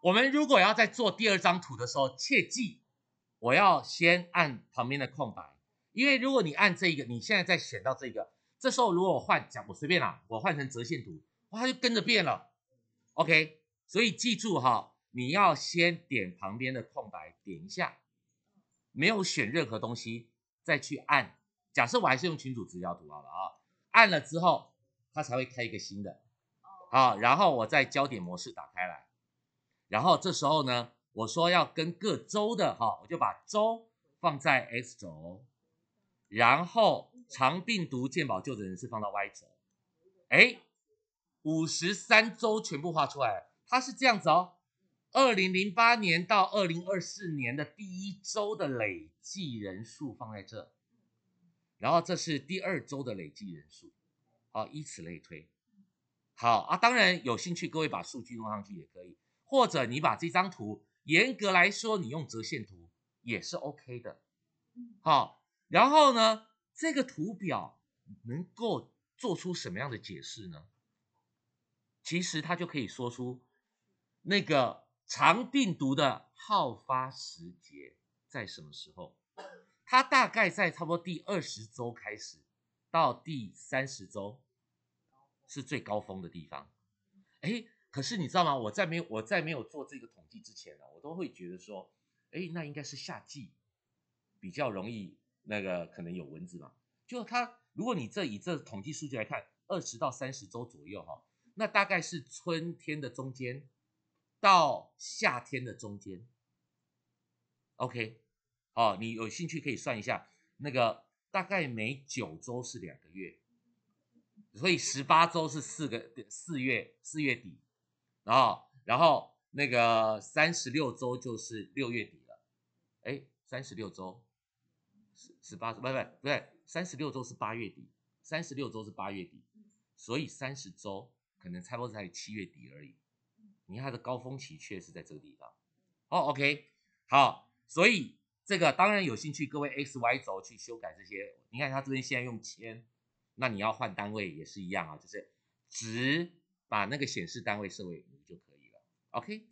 我们如果要在做第二张图的时候，切记，我要先按旁边的空白，因为如果你按这一个，你现在在选到这一个，这时候如果我换讲，我随便啦，我换成折线图，它就跟着变了。OK，所以记住哈，你要先点旁边的空白，点一下，没有选任何东西，再去按。假设我还是用群组直角图好了啊，按了之后它才会开一个新的。好，然后我再焦点模式打开来。然后这时候呢，我说要跟各州的哈，我就把州放在 x 轴，然后长病毒鉴保就诊人士放到 y 轴。哎，五十三州全部画出来，它是这样子哦。二零零八年到二零二四年的第一周的累计人数放在这，然后这是第二周的累计人数，好，以此类推。好啊，当然有兴趣各位把数据弄上去也可以。或者你把这张图，严格来说，你用折线图也是 OK 的。好，然后呢，这个图表能够做出什么样的解释呢？其实它就可以说出那个肠病毒的好发时节在什么时候。它大概在差不多第二十周开始，到第三十周是最高峰的地方。哎。可是你知道吗？我在没有我在没有做这个统计之前呢，我都会觉得说，哎，那应该是夏季比较容易那个可能有蚊子嘛。就它，如果你这以这统计数据来看，二十到三十周左右哈，那大概是春天的中间到夏天的中间。OK，哦，你有兴趣可以算一下，那个大概每九周是两个月，所以十八周是四个四月四月底。啊，然后那个三十六周就是六月底了，哎，三十六周十十八周，不不不对，三十六周是八月底，三十六周是八月底，所以三十周可能差不多在七月底而已。你看它的高峰期确实在这个地方。哦 o k 好，所以这个当然有兴趣各位 X Y 轴去修改这些。你看它这边现在用千，那你要换单位也是一样啊，就是值。把那个显示单位设为米就可以了。OK，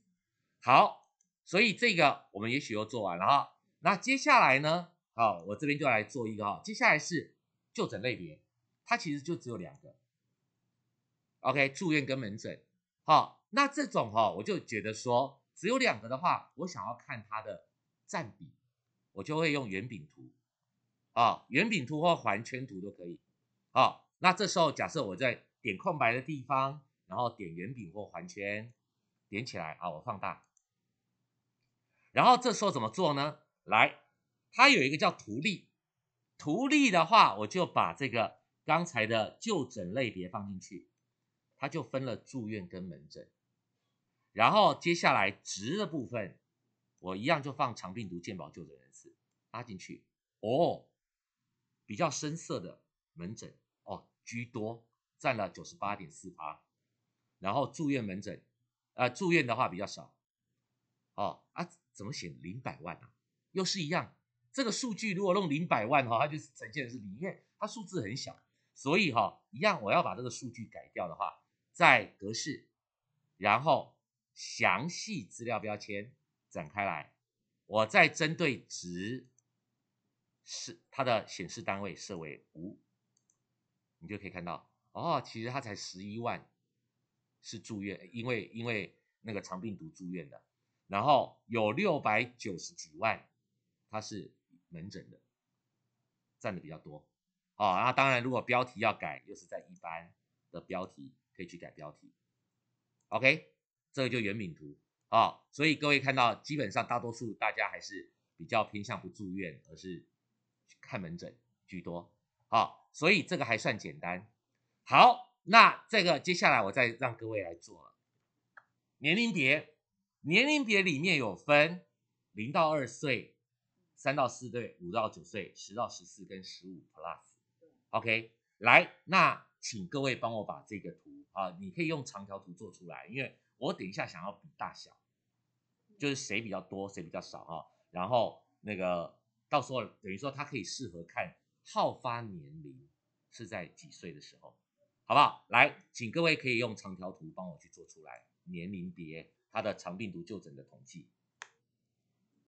好，所以这个我们也许又做完了哈。那接下来呢？好，我这边就来做一个哈。接下来是就诊类别，它其实就只有两个。OK，住院跟门诊。好，那这种哈，我就觉得说只有两个的话，我想要看它的占比，我就会用圆饼图啊，圆饼图或环圈图都可以。好，那这时候假设我在点空白的地方。然后点圆饼或环圈，点起来啊！我放大。然后这时候怎么做呢？来，它有一个叫图例，图例的话，我就把这个刚才的就诊类别放进去，它就分了住院跟门诊。然后接下来值的部分，我一样就放长病毒鉴保就诊人次拉进去。哦，比较深色的门诊哦居多，占了九十八点四趴。然后住院门诊，啊，住院的话比较少，哦啊，怎么写零百万啊？又是一样，这个数据如果弄零百万哈，它就呈现的是零为它数字很小，所以哈，一样，我要把这个数据改掉的话，在格式，然后详细资料标签展开来，我再针对值是它的显示单位设为无，你就可以看到哦，其实它才十一万。是住院，因为因为那个肠病毒住院的，然后有六百九十几万，他是门诊的占的比较多啊。那当然，如果标题要改，又是在一般的标题可以去改标题。OK，这个就圆饼图啊，所以各位看到，基本上大多数大家还是比较偏向不住院，而是看门诊居多啊。所以这个还算简单。好。那这个接下来我再让各位来做，年龄别，年龄别里面有分零到二岁、三到四岁、五到九岁、十到十四跟十五 plus，OK，来，那请各位帮我把这个图啊，你可以用长条图做出来，因为我等一下想要比大小，就是谁比较多，谁比较少啊，然后那个到时候等于说他可以适合看好发年龄是在几岁的时候。好不好？来，请各位可以用长条图帮我去做出来年龄别他的长病毒就诊的统计。